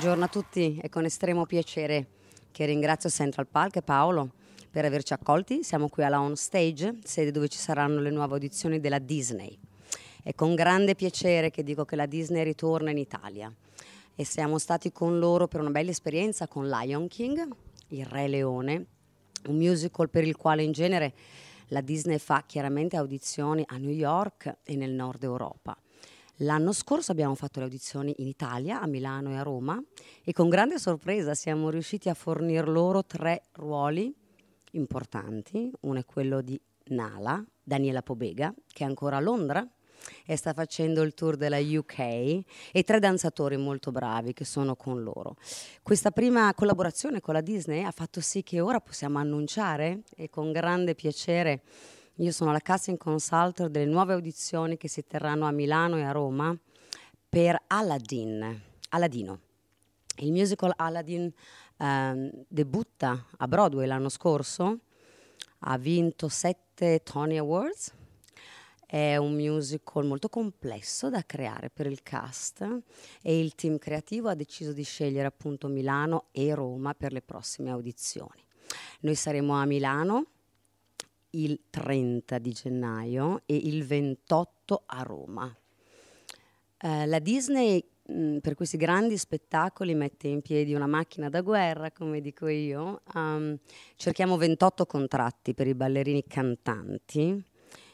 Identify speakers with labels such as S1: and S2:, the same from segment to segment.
S1: Buongiorno a tutti, è con estremo piacere che ringrazio Central Park e Paolo per averci accolti. Siamo qui alla On Stage, sede dove ci saranno le nuove audizioni della Disney. È con grande piacere che dico che la Disney ritorna in Italia e siamo stati con loro per una bella esperienza con Lion King, Il Re Leone, un musical per il quale in genere la Disney fa chiaramente audizioni a New York e nel nord Europa L'anno scorso abbiamo fatto le audizioni in Italia, a Milano e a Roma e con grande sorpresa siamo riusciti a fornir loro tre ruoli importanti. Uno è quello di Nala, Daniela Pobega, che è ancora a Londra e sta facendo il tour della UK e tre danzatori molto bravi che sono con loro. Questa prima collaborazione con la Disney ha fatto sì che ora possiamo annunciare e con grande piacere io sono la casting consultor delle nuove audizioni che si terranno a Milano e a Roma per Aladdin, Aladino. Il musical Aladdin eh, debutta a Broadway l'anno scorso, ha vinto sette Tony Awards, è un musical molto complesso da creare per il cast e il team creativo ha deciso di scegliere appunto Milano e Roma per le prossime audizioni. Noi saremo a Milano il 30 di gennaio e il 28 a Roma. Eh, la Disney mm, per questi grandi spettacoli mette in piedi una macchina da guerra, come dico io. Um, cerchiamo 28 contratti per i ballerini cantanti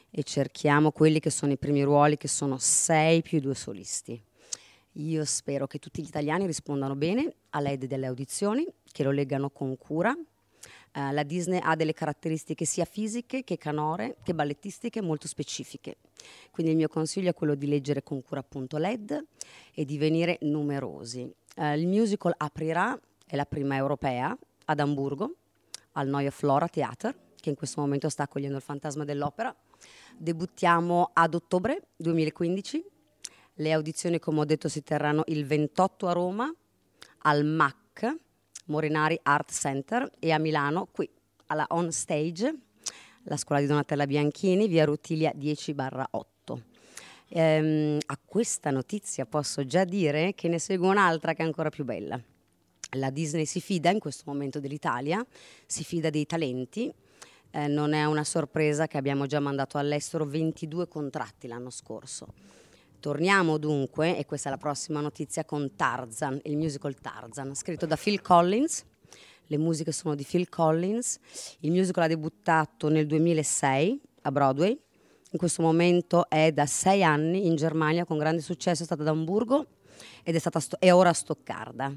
S1: e cerchiamo quelli che sono i primi ruoli, che sono 6 più i due solisti. Io spero che tutti gli italiani rispondano bene alla ed delle audizioni, che lo leggano con cura, eh, la Disney ha delle caratteristiche sia fisiche che canore, che ballettistiche molto specifiche. Quindi il mio consiglio è quello di leggere con cura appunto LED e di venire numerosi. Eh, il musical aprirà, è la prima europea, ad Amburgo, al Neue Flora Theater, che in questo momento sta accogliendo il fantasma dell'opera. Debuttiamo ad ottobre 2015. Le audizioni, come ho detto, si terranno il 28 a Roma, al MAC, Morinari Art Center e a Milano, qui alla On Stage, la scuola di Donatella Bianchini, via Rutilia 10 8. Ehm, a questa notizia posso già dire che ne seguo un'altra che è ancora più bella. La Disney si fida in questo momento dell'Italia, si fida dei talenti. Eh, non è una sorpresa che abbiamo già mandato all'estero 22 contratti l'anno scorso Torniamo dunque, e questa è la prossima notizia, con Tarzan, il musical Tarzan, scritto da Phil Collins. Le musiche sono di Phil Collins. Il musical ha debuttato nel 2006 a Broadway. In questo momento è da sei anni in Germania con grande successo, è stata ad Amburgo ed è, stata è ora a Stoccarda.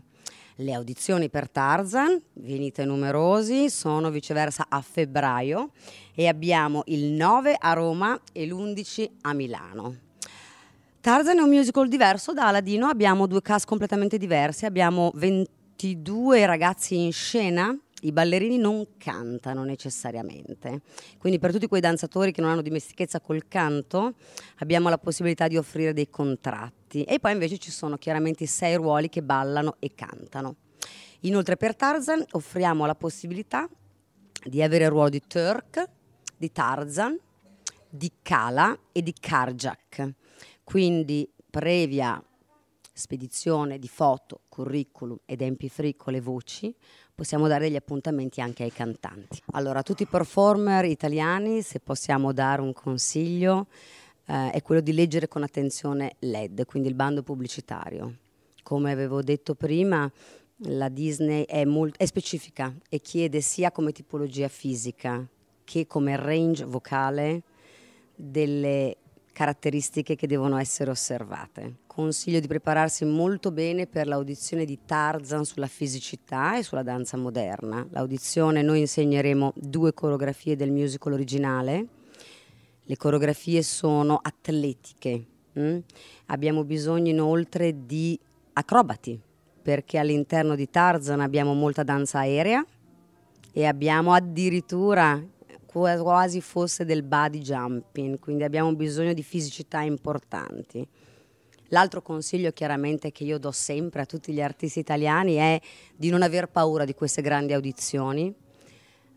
S1: Le audizioni per Tarzan, venite numerosi, sono viceversa a febbraio e abbiamo il 9 a Roma e l'11 a Milano. Tarzan è un musical diverso da Aladino, abbiamo due cast completamente diversi, abbiamo 22 ragazzi in scena i ballerini non cantano necessariamente, quindi per tutti quei danzatori che non hanno dimestichezza col canto abbiamo la possibilità di offrire dei contratti e poi invece ci sono chiaramente sei ruoli che ballano e cantano. Inoltre per Tarzan offriamo la possibilità di avere il ruolo di Turk, di Tarzan, di Kala e di Karjak quindi previa spedizione di foto, curriculum ed MP3 con le voci, possiamo dare degli appuntamenti anche ai cantanti. Allora, a tutti i performer italiani, se possiamo dare un consiglio, eh, è quello di leggere con attenzione l'ED, quindi il bando pubblicitario. Come avevo detto prima, la Disney è, molto, è specifica e chiede sia come tipologia fisica che come range vocale delle caratteristiche che devono essere osservate. Consiglio di prepararsi molto bene per l'audizione di Tarzan sulla fisicità e sulla danza moderna. L'audizione noi insegneremo due coreografie del musical originale. Le coreografie sono atletiche. Mm? Abbiamo bisogno inoltre di acrobati, perché all'interno di Tarzan abbiamo molta danza aerea e abbiamo addirittura quasi fosse del body jumping, quindi abbiamo bisogno di fisicità importanti. L'altro consiglio chiaramente che io do sempre a tutti gli artisti italiani è di non aver paura di queste grandi audizioni.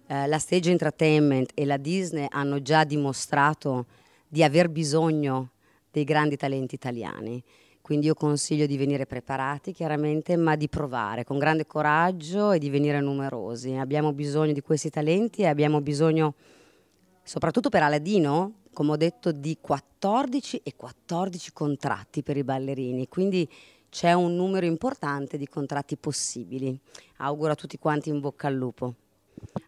S1: Eh, la Stage Entertainment e la Disney hanno già dimostrato di aver bisogno dei grandi talenti italiani quindi io consiglio di venire preparati chiaramente, ma di provare con grande coraggio e di venire numerosi. Abbiamo bisogno di questi talenti e abbiamo bisogno, soprattutto per Aladino, come ho detto, di 14 e 14 contratti per i ballerini, quindi c'è un numero importante di contratti possibili. Auguro a tutti quanti in bocca al lupo.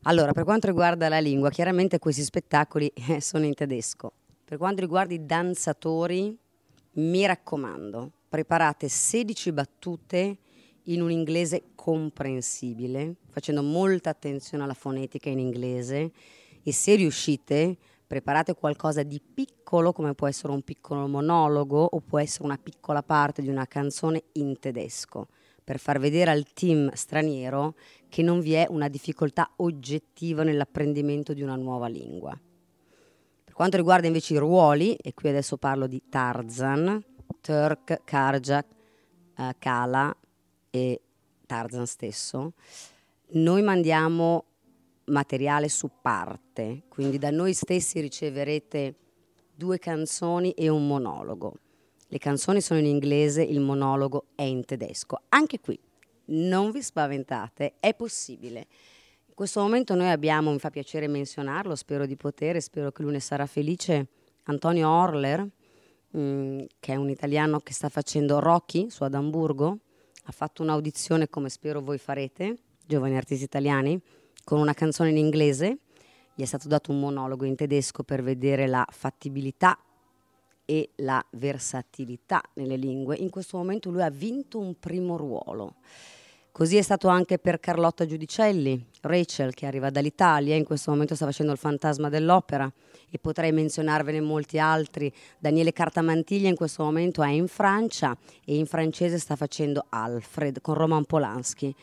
S1: Allora, per quanto riguarda la lingua, chiaramente questi spettacoli eh, sono in tedesco. Per quanto riguarda i danzatori, mi raccomando, preparate 16 battute in un inglese comprensibile, facendo molta attenzione alla fonetica in inglese e se riuscite preparate qualcosa di piccolo come può essere un piccolo monologo o può essere una piccola parte di una canzone in tedesco per far vedere al team straniero che non vi è una difficoltà oggettiva nell'apprendimento di una nuova lingua. Per quanto riguarda invece i ruoli, e qui adesso parlo di Tarzan, Turk, Karjak, uh, Kala e Tarzan stesso, noi mandiamo materiale su parte, quindi da noi stessi riceverete due canzoni e un monologo. Le canzoni sono in inglese, il monologo è in tedesco. Anche qui, non vi spaventate, è possibile. In questo momento noi abbiamo, mi fa piacere menzionarlo, spero di potere, spero che lui ne sarà felice, Antonio Orler, mh, mm, che è un italiano che sta facendo Rocky su ad Amburgo, ha fatto un'audizione come spero voi farete, giovani artisti italiani, con una canzone in inglese, gli è stato dato un monologo in tedesco per vedere la fattibilità e la versatilità nelle lingue. In questo momento lui ha vinto un primo ruolo. Così è stato anche per Carlotta Giudicelli, Rachel che arriva dall'Italia, in questo momento sta facendo il fantasma dell'opera e potrei menzionarvene molti altri. Daniele Cartamantiglia in questo momento è in Francia e in francese sta facendo Alfred con Roman Polanski.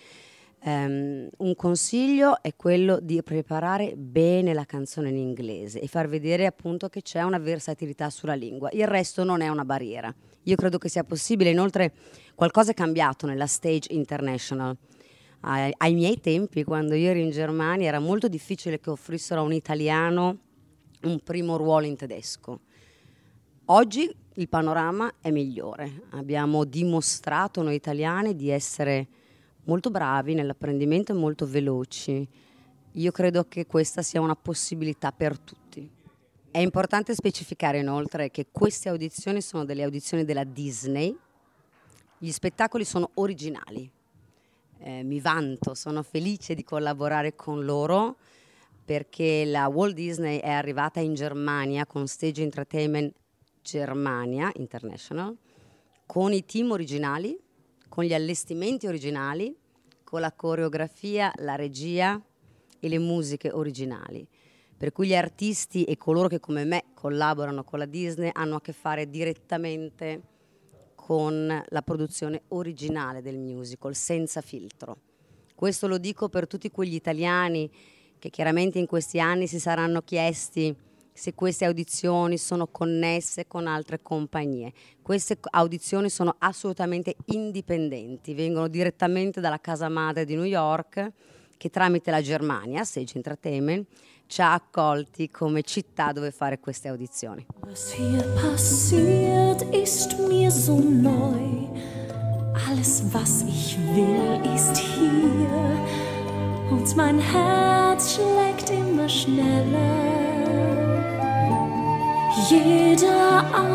S1: Um, un consiglio è quello di preparare bene la canzone in inglese e far vedere appunto che c'è una versatilità sulla lingua. Il resto non è una barriera. Io credo che sia possibile, inoltre qualcosa è cambiato nella stage international ai, ai miei tempi, quando io ero in Germania, era molto difficile che offrissero a un italiano un primo ruolo in tedesco. Oggi il panorama è migliore, abbiamo dimostrato noi italiani di essere molto bravi nell'apprendimento e molto veloci. Io credo che questa sia una possibilità per tutti. È importante specificare inoltre che queste audizioni sono delle audizioni della Disney, gli spettacoli sono originali, eh, mi vanto, sono felice di collaborare con loro perché la Walt Disney è arrivata in Germania con Stage Entertainment Germania International, con i team originali, con gli allestimenti originali, con la coreografia, la regia e le musiche originali. Per cui gli artisti e coloro che come me collaborano con la Disney hanno a che fare direttamente con la produzione originale del musical, senza filtro. Questo lo dico per tutti quegli italiani che chiaramente in questi anni si saranno chiesti se queste audizioni sono connesse con altre compagnie. Queste audizioni sono assolutamente indipendenti, vengono direttamente dalla casa madre di New York che tramite la Germania, Sage Entertainment, ci ha accolti come città dove fare queste audizioni. Was hier so neu. Alles, was ich will, ist hier. Und mein Herz schlägt immer schneller. Jeder Abend